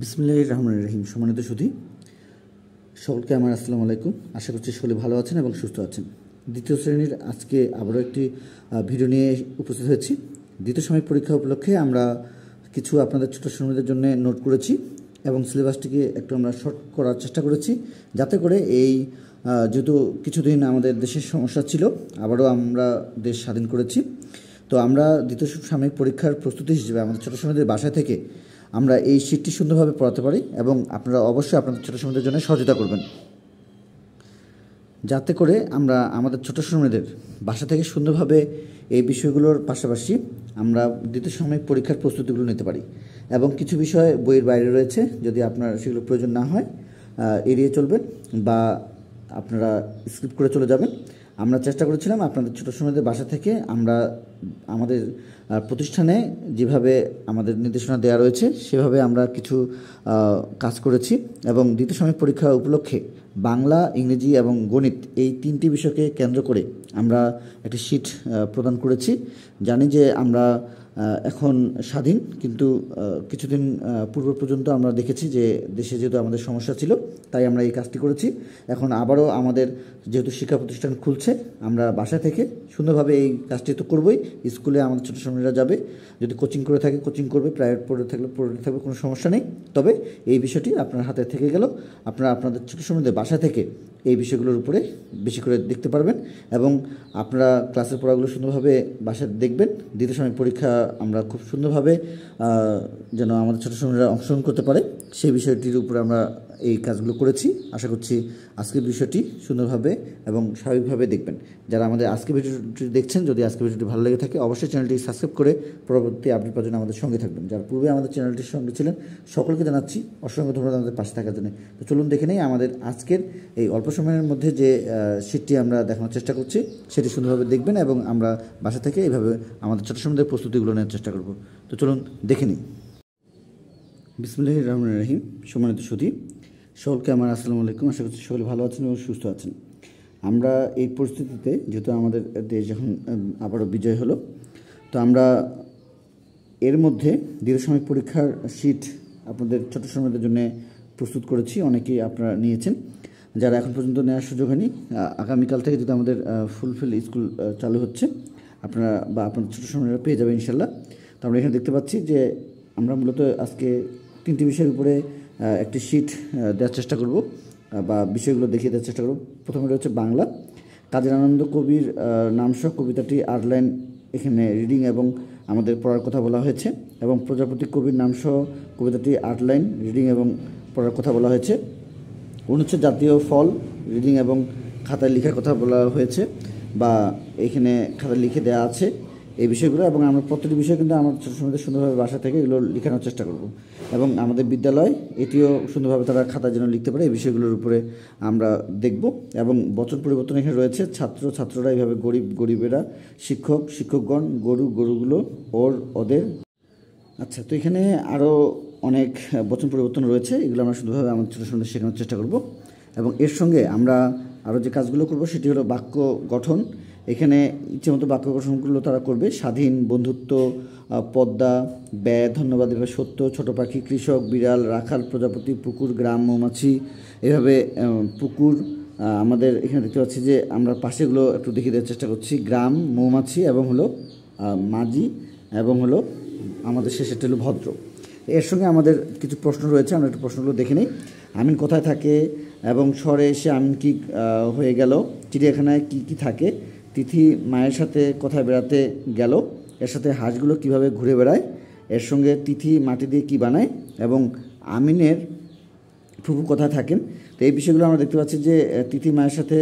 বিসমুল্লাহ রহমান রহিম সম্মানিত সুধি সকলকে আমার আসসালামু আলাইকুম আশা করছি সকলে ভালো আছেন এবং সুস্থ আছেন দ্বিতীয় শ্রেণীর আজকে আবারও একটি ভিডিও নিয়ে উপস্থিত হয়েছি দ্বিতীয় সময় পরীক্ষা উপলক্ষে আমরা কিছু আপনাদের ছোটো শ্রমিকদের জন্য নোট করেছি এবং সিলেবাসটিকে একটু আমরা শর্ট করার চেষ্টা করেছি যাতে করে এই যেহেতু কিছুদিন আমাদের দেশের সমস্যা ছিল আবারও আমরা দেশ স্বাধীন করেছি তো আমরা দ্বিতীয় সাময়িক পরীক্ষার প্রস্তুতি হিসেবে আমাদের ছোটো সময়দের বাসা থেকে আমরা এই শীতটি সুন্দরভাবে পড়াতে পারি এবং আপনারা অবশ্যই আপনাদের ছোটো সময়দের জন্য সহযোগিতা করবেন যাতে করে আমরা আমাদের ছোটো সময়দের বাসা থেকে সুন্দরভাবে এই বিষয়গুলোর পাশাপাশি আমরা দ্বিতীয় সময় পরীক্ষার প্রস্তুতিগুলো নিতে পারি এবং কিছু বিষয় বইয়ের বাইরে রয়েছে যদি আপনার সেগুলো প্রয়োজন না হয় এড়িয়ে চলবেন বা আপনারা স্কিপ করে চলে যাবেন আমরা চেষ্টা করেছিলাম আপনাদের ছোটো সময়দের বাসা থেকে আমরা আমাদের আর প্রতিষ্ঠানে যেভাবে আমাদের নির্দেশনা দেওয়া রয়েছে সেভাবে আমরা কিছু কাজ করেছি এবং দ্বিতীয় শ্রমিক পরীক্ষা উপলক্ষে বাংলা ইংরেজি এবং গণিত এই তিনটি বিষয়কে কেন্দ্র করে আমরা একটি শিট প্রদান করেছি জানি যে আমরা এখন স্বাধীন কিন্তু কিছুদিন পূর্ব পর্যন্ত আমরা দেখেছি যে দেশে যেহেতু আমাদের সমস্যা ছিল তাই আমরা এই কাজটি করেছি এখন আবারও আমাদের যেহেতু শিক্ষা প্রতিষ্ঠান খুলছে আমরা বাসা থেকে সুন্দরভাবে এই কাজটি তো করবোই স্কুলে আমাদের ছোটো সন্তানরা যাবে যদি কোচিং করে থাকে কোচিং করবে প্রাইভেট পড়ে থাকলে পড়ে থাকবে কোনো সমস্যা নেই তবে এই বিষয়টি আপনার হাতে থেকে গেল আপনারা আপনাদের ছোটো সময়দের বাসা থেকে এই বিষয়গুলোর উপরে বেশি করে দেখতে পারবেন এবং আপনারা ক্লাসের পড়াগুলো সুন্দরভাবে বাসায় দেখবেন দ্বিতীয় সময় পরীক্ষা আমরা খুব সুন্দরভাবে যেন আমাদের ছোটো সময়রা অংশগ্রহণ করতে পারে সেই বিষয়টির উপর আমরা এই কাজগুলো করেছি আশা করছি আজকের বিষয়টি সুন্দরভাবে এবং স্বাভাবিকভাবে দেখবেন যারা আমাদের আজকের ভিডিওটি দেখছেন যদি আজকের ভিডিওটি ভালো লেগে থাকে অবশ্যই চ্যানেলটি সাবস্ক্রাইব করে পরবর্তী আপডেট পাওয়ার আমাদের সঙ্গে থাকবেন যারা পূর্বে আমাদের চ্যানেলটির সঙ্গে ছিলেন সকলকে জানাচ্ছি অসংখ্য ধন্যবাদ আমাদের পাশে থাকার জন্য তো চলুন দেখে নেই আমাদের আজকের এই অল্প সময়ের মধ্যে যে শীতটি আমরা দেখানোর চেষ্টা করছি সেটি সুন্দরভাবে দেখবেন এবং আমরা বাসা থেকে এইভাবে আমাদের ছোটো সম্বন্ধে প্রস্তুতিগুলো নেওয়ার চেষ্টা করব তো চলুন দেখে নিই বিসমুল্লাহ রহমান রাহিম সম্মানিত সুধী সকলকে আমার আসসালামু আলাইকুম আশা করছি সকলে ভালো আছেন এবং সুস্থ আছেন আমরা এই পরিস্থিতিতে যেহেতু আমাদের দেশ যখন আবারও বিজয় হলো তো আমরা এর মধ্যে দীর্ঘসাময়িক পরীক্ষার শীট আপনাদের ছোট সময়দের জন্য প্রস্তুত করেছি অনেকেই আপনারা নিয়েছেন যারা এখন পর্যন্ত নেওয়ার সুযোগ হয়নি আগামীকাল থেকে যেহেতু আমাদের ফুলফিল স্কুল চালু হচ্ছে আপনারা বা আপনার ছোটো সময়রা পেয়ে যাবেন ইনশাল্লাহ তো আমরা এখানে দেখতে পাচ্ছি যে আমরা মূলত আজকে তিনটি বিষয়ের উপরে একটি শিট দেওয়ার চেষ্টা করব বা বিষয়গুলো দেখিয়ে দেওয়ার চেষ্টা করব প্রথমে রয়েছে বাংলা কাজের আনন্দ কবির নামসহ কবিতাটি আটলাইন এখানে রিডিং এবং আমাদের পড়ার কথা বলা হয়েছে এবং প্রজাপতি কবির নামসহ কবিতাটি আটলাইন রিডিং এবং পড়ার কথা বলা হয়েছে অনুচ্ছেদ জাতীয় ফল রিডিং এবং খাতায় লেখার কথা বলা হয়েছে বা এখানে খাতায় লিখে দেওয়া আছে এই বিষয়গুলো এবং আমরা প্রত্যেকটি বিষয় কিন্তু আমার সমাজে সুন্দরভাবে বাসা থেকে এগুলো লেখানোর চেষ্টা করব এবং আমাদের বিদ্যালয় এটিও সুন্দরভাবে তারা খাতার জন্য লিখতে পারে এই বিষয়গুলোর উপরে আমরা দেখব এবং বছর পরিবর্তন এখানে রয়েছে ছাত্র ছাত্ররা এইভাবে গরিব গরিবেরা শিক্ষক শিক্ষকগণ গরু গরুগুলো ওর ওদের আচ্ছা তো এখানে আরও অনেক বচন পরিবর্তন রয়েছে এগুলো আমরা সুন্দরভাবে আমার ছোটো সুন্দর শেখানোর চেষ্টা করব এবং এর সঙ্গে আমরা আরও যে কাজগুলো করব সেটি হলো বাক্য গঠন এখানে ইচ্ছামতো বাক্য গঠনগুলো তারা করবে স্বাধীন বন্ধুত্ব পদ্মা ব্যয় ধন্যবাদ এবার সত্য ছোট পাখি কৃষক বিড়াল রাখাল প্রজাপতি পুকুর গ্রাম মৌমাছি এভাবে পুকুর আমাদের এখানে দেখতে পাচ্ছি যে আমরা পাশেগুলো একটু দেখিয়ে দেওয়ার চেষ্টা করছি গ্রাম মৌমাছি এবং হলো মাঝি এবং হলো আমাদের শেষে হলো ভদ্র এর সঙ্গে আমাদের কিছু প্রশ্ন রয়েছে আমরা একটু প্রশ্নগুলো দেখে নিই আমিন কোথায় থাকে এবং সরে এসে আমিন কি হয়ে গেল চিড়িয়াখানায় কি কি থাকে তিথি মায়ের সাথে কোথায় বেড়াতে গেল এর সাথে হাঁসগুলো কিভাবে ঘুরে বেড়ায় এর সঙ্গে তিথি মাটি দিয়ে কি বানায় এবং আমিনের ফুফু কোথায় থাকেন তো এই বিষয়গুলো আমরা দেখতে পাচ্ছি যে তিথি মায়ের সাথে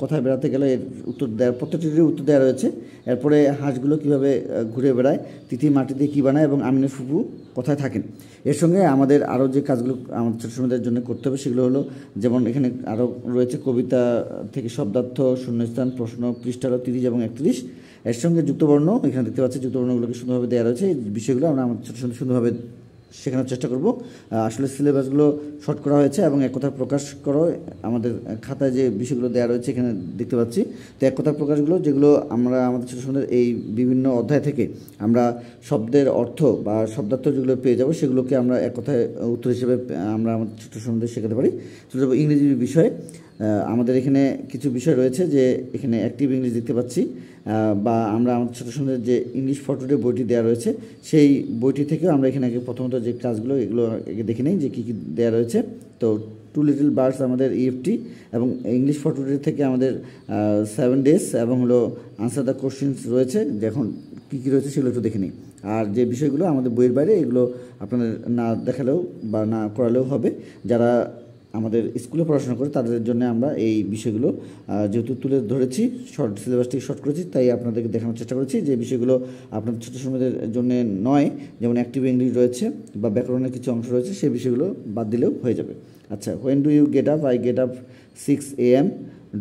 কোথায় বেড়াতে গেলে এর উত্তর দেওয়া প্রত্যেকটি উত্তর দেওয়া রয়েছে এরপরে হাঁসগুলো কিভাবে ঘুরে বেড়ায় তিথি মাটি দিয়ে কী বানায় এবং আমিনের ফুপু কোথায় থাকেন এর সঙ্গে আমাদের আরও যে কাজগুলো আমাদের সময়দের জন্য করতে হবে সেগুলো হলো যেমন এখানে আরও রয়েছে কবিতা থেকে শব্দার্থ শূন্যস্থান প্রশ্ন পৃষ্ঠারও তিরিশ এবং একত্রিশ এর সঙ্গে যুক্তবর্ণ এখানে দেখতে পাচ্ছি যুক্তবর্ণগুলোকে সুন্দরভাবে দেওয়া রয়েছে এই বিষয়গুলো আমরা আমাদের ছোটো সুন্দরভাবে শেখানোর চেষ্টা করব আসলে সিলেবাসগুলো শর্ট করা হয়েছে এবং এক কথা প্রকাশ করো আমাদের খাতায় যে বিষয়গুলো দেওয়া রয়েছে এখানে দেখতে পাচ্ছি তো এক কথা প্রকাশগুলো যেগুলো আমরা আমাদের ছোটো সন্ধ্যের এই বিভিন্ন অধ্যায় থেকে আমরা শব্দের অর্থ বা শব্দার্থ যেগুলো পেয়ে যাব সেগুলোকে আমরা এক কথায় উত্তর হিসেবে আমরা আমাদের ছোটো সন্ধ্যে শেখাতে পারি চলে যাবো ইংরেজি বিষয়ে আমাদের এখানে কিছু বিষয় রয়েছে যে এখানে অ্যাক্টিভ ইংলিশ দেখতে পাচ্ছি বা আমরা আমাদের ছোটো সুন্দর যে ইংলিশ ফটোটি বইটি দেওয়া রয়েছে সেই বইটি থেকেও আমরা এখানে আগে প্রথমত যে ক্লাসগুলো এগুলো দেখে নিই যে কী কী দেওয়া রয়েছে তো টু লিটল বার্স আমাদের ইএফটি e এবং ইংলিশ ফটোটি থেকে আমাদের সেভেন ডেজ এবং হলো আনসার দ্য কোশ্চেন্স রয়েছে এখন কী কী রয়েছে সেগুলো একটু দেখে নিই আর যে বিষয়গুলো আমাদের বইয়ের বাইরে এগুলো আপনাদের না দেখালেও বা না করালেও হবে যারা আমাদের স্কুলে পড়াশোনা করে তাদের জন্য আমরা এই বিষয়গুলো যেহেতু তুলে ধরেছি শর্ট সিলেবাসটিকে শর্ট করেছি তাই আপনাদেরকে দেখানোর চেষ্টা করেছি যে বিষয়গুলো আপনাদের ছোটো সময়দের জন্য নয় যেমন অ্যাক্টিভ ইংলিশ রয়েছে বা ব্যাকরণের কিছু অংশ রয়েছে সেই বিষয়গুলো বাদ দিলেও হয়ে যাবে আচ্ছা when do you get up I get up six A M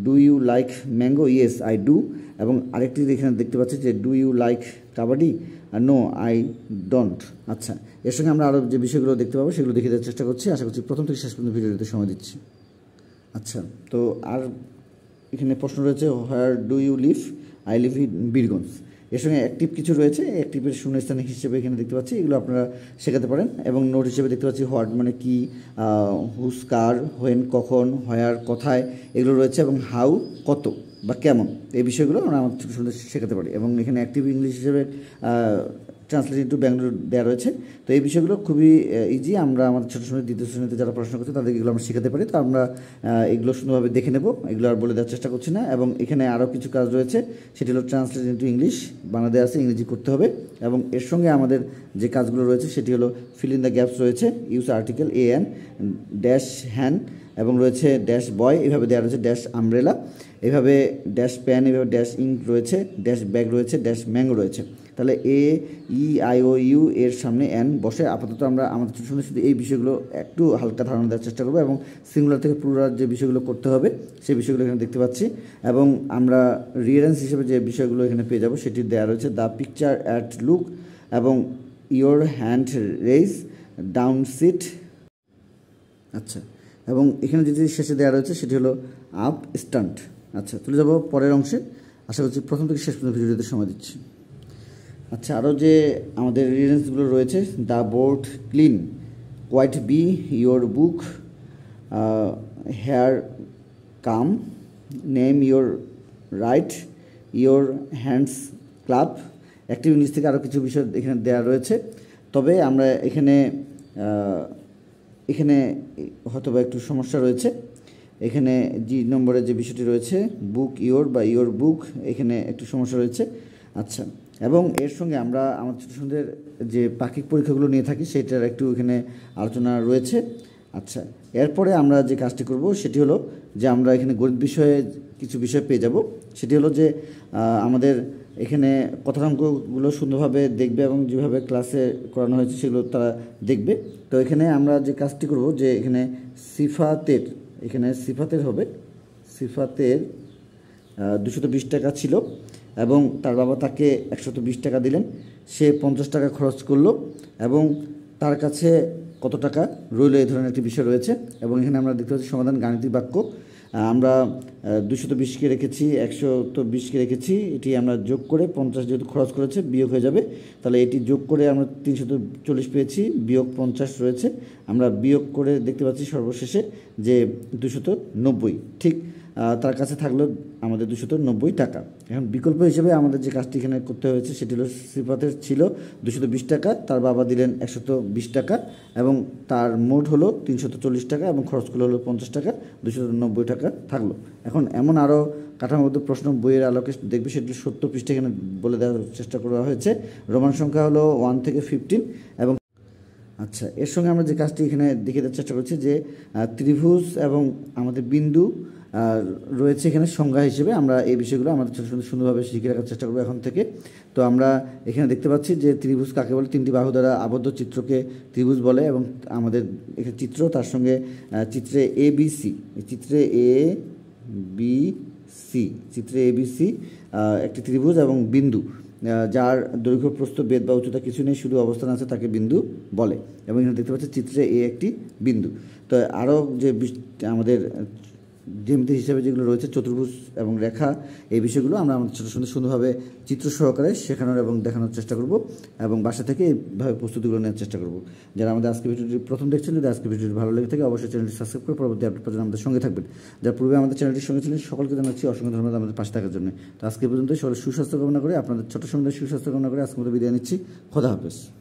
do you like mango yes I do এবং আরেকটি এখানে দেখতে পাচ্ছি যে ডু ইউ লাইক কাবাডি আর নো আই ডোন্ট আচ্ছা এর সঙ্গে আমরা আরও যে বিষয়গুলো দেখতে পাবো সেগুলো দেখে দেওয়ার চেষ্টা করছি আশা করছি প্রথম থেকে শেষ পর্যন্ত ভিডিওতে সময় দিচ্ছি আচ্ছা তো আর এখানে প্রশ্ন রয়েছে where do you live I live in Birganj এর সঙ্গে অ্যাক্টিভ কিছু রয়েছে অ্যাক্টিভের শূন্যস্থান হিসেবে এখানে দেখতে পাচ্ছি এগুলো আপনারা শেখাতে পারেন এবং নোট হিসেবে দেখতে পাচ্ছি হোয়াট মানে কি হুস কার হোয়েন কখন হয়ার কোথায় এগুলো রয়েছে এবং হাউ কত বা কেমন এই বিষয়গুলো আমরা আমার সন্তান শেখাতে পারি এবং এখানে অ্যাক্টিভ ইংলিশ হিসেবে ট্রান্সলেশন টু ব্যাঙ্গালোর দেওয়া রয়েছে তো এই বিষয়গুলো খুবই ইজি আমরা আমাদের ছোটো সময় দ্বিতীয় শ্রেণীতে যারা পড়াশোনা করছে তাদেরকে এগুলো আমরা শেখাতে পারি তো আমরা এগুলো সুন্দরভাবে দেখে নেব এগুলো আর বলে দেওয়ার চেষ্টা করছি না এবং এখানে আরও কিছু কাজ রয়েছে সেটি হলো ট্রান্সলেট ইন্টু ইংলিশ বাংলাদেশ আছে ইংরেজি করতে হবে এবং এর সঙ্গে আমাদের যে কাজগুলো রয়েছে সেটি হলো ফিল ইন দ্য গ্যাপস রয়েছে use article A N dash hand এবং রয়েছে ড্যাশ বয় এভাবে দেওয়া রয়েছে ড্যাশ আমব্রেলা এভাবে ড্যাশ প্যান এভাবে ড্যাশ ইঙ্ক রয়েছে ড্যাশ ব্যাগ রয়েছে ড্যাশ ম্যাং রয়েছে তাহলে এ ই আই ও ইউ এর সামনে অ্যান বসে আপাতত আমরা আমাদের সঙ্গে শুধু এই বিষয়গুলো একটু হালকা ধারণা দেওয়ার চেষ্টা করবো এবং সিঙ্গুলার থেকে প্লুরাল যে বিষয়গুলো করতে হবে সেই বিষয়গুলো এখানে দেখতে পাচ্ছি এবং আমরা রিয়ারেন্স হিসেবে যে বিষয়গুলো এখানে পেয়ে যাব সেটি দেওয়া রয়েছে দ্য পিকচার অ্যাট লুক এবং your hand raise down sit আচ্ছা এবং এখানে যদি শেষে দেওয়া রয়েছে সেটি হলো আপ স্টান্ট আচ্ছা চলে যাব পরের অংশে আশা করছি প্রথম থেকে শেষ পর্যন্ত ভিডিওতে সময় দিচ্ছি আচ্ছা আরও যে আমাদের রিডেন্সগুলো রয়েছে the board clean white be your book here come name your write your hands clap active English থেকে আরও কিছু বিষয় এখানে দেওয়া রয়েছে তবে আমরা এখানে এখানে হয়তো একটু সমস্যা রয়েছে এখানে জি নম্বরে যে বিষয়টি রয়েছে বুক ইয়োর বা ইয়োর বুক এখানে একটু সমস্যা রয়েছে আচ্ছা এবং এর সঙ্গে আমরা আমার ছোটো যে পাখিক পরীক্ষাগুলো নিয়ে থাকি সেটার একটু এখানে আলোচনা রয়েছে আচ্ছা এরপরে আমরা যে কাজটি করব সেটি হলো যে আমরা এখানে গণিত বিষয়ে কিছু বিষয় পেয়ে যাব সেটি হলো যে আমাদের এখানে কথার অঙ্কগুলো সুন্দরভাবে দেখবে এবং যেভাবে ক্লাসে করানো হয়েছে সেগুলো তারা দেখবে তো এখানে আমরা যে কাজটি করব যে এখানে সিফাতের এখানে সিফাতের হবে সিফাতের দুশত বিশ টাকা ছিল এবং তার বাবা তাকে একশত বিশ টাকা দিলেন সে পঞ্চাশ টাকা খরচ করলো এবং তার কাছে কত টাকা রইল এই ধরনের একটি বিষয় রয়েছে এবং এখানে আমরা দেখতে পাচ্ছি সমাধান গাণিতিক বাক্য আমরা দুশো তো বিশকে রেখেছি একশো তো বিশকে রেখেছি এটি আমরা যোগ করে পঞ্চাশ যেহেতু খরচ করেছে বিয়োগ হয়ে যাবে তাহলে এটি যোগ করে আমরা তো চল্লিশ পেয়েছি বিয়োগ পঞ্চাশ রয়েছে আমরা বিয়োগ করে দেখতে পাচ্ছি সর্বশেষে যে তো নব্বই ঠিক তার কাছে থাকলো আমাদের দুশত নব্বই টাকা এখন বিকল্প হিসেবে আমাদের যে কাজটি এখানে করতে হয়েছে সেটি হল শ্রীপাতের ছিল দুশত বিশ টাকা তার বাবা দিলেন একশত বিশ টাকা এবং তার মোট হলো তিনশত চল্লিশ টাকা এবং খরচগুলো হলো পঞ্চাশ টাকা দুশত নব্বই টাকা থাকলো এখন এমন আরও কাঠামোগত প্রশ্ন বইয়ের আলোকে দেখবে সেটি সত্য পৃষ্ঠা এখানে বলে দেওয়ার চেষ্টা করা হয়েছে রোমান সংখ্যা হলো ওয়ান থেকে ফিফটিন এবং আচ্ছা এর সঙ্গে আমরা যে কাজটি এখানে দেখে দেওয়ার চেষ্টা করছি যে ত্রিভুজ এবং আমাদের বিন্দু রয়েছে এখানে সংজ্ঞা হিসেবে আমরা এই বিষয়গুলো আমাদের ছোটো সুন্দর সুন্দরভাবে শিখে রাখার চেষ্টা করবো এখন থেকে তো আমরা এখানে দেখতে পাচ্ছি যে ত্রিভুজ কাকে বলে তিনটি বাহু দ্বারা আবদ্ধ চিত্রকে ত্রিভুজ বলে এবং আমাদের এখানে চিত্র তার সঙ্গে চিত্রে এ বি সি চিত্রে এ বি সি চিত্রে এ বি সি একটি ত্রিভুজ এবং বিন্দু যার দৈর্ঘ্য প্রস্থ বেদ বা উচ্চতা কিছু নেই শুধু অবস্থান আছে তাকে বিন্দু বলে এবং এখানে দেখতে পাচ্ছি চিত্রে এ একটি বিন্দু তো আরও যে আমাদের জ্যামিতি হিসাবে যেগুলো রয়েছে চতুর্ভুজ এবং রেখা এই বিষয়গুলো আমরা আমাদের ছোটো সুন্দর সুন্দরভাবে চিত্র সহকারে শেখানোর এবং দেখানোর চেষ্টা করব এবং বাসা থেকে এইভাবে প্রস্তুতিগুলো নেওয়ার চেষ্টা করব যারা আমাদের আজকে ভিডিওটি প্রথম দেখছেন যদি আজকে ভিডিওটি ভালো লেগে থাকে অবশ্যই চ্যানেলটি সাবস্ক্রাইব করে পরবর্তী আপডেট পর্যন্ত আমাদের সঙ্গে থাকবেন যারা পূর্বে আমাদের চ্যানেলটির সঙ্গে ছিলেন সকলকে জানাচ্ছি অসংখ্য ধন্যবাদ আমাদের পাশে থাকার জন্য তো আজকে পর্যন্ত সবাই সুস্বাস্থ্য কামনা করে আপনাদের ছোটো সুন্দর সুস্বাস্থ্য কামনা করে আজকে মধ্যে বিদায় নিচ্ছি খোদা হাফেজ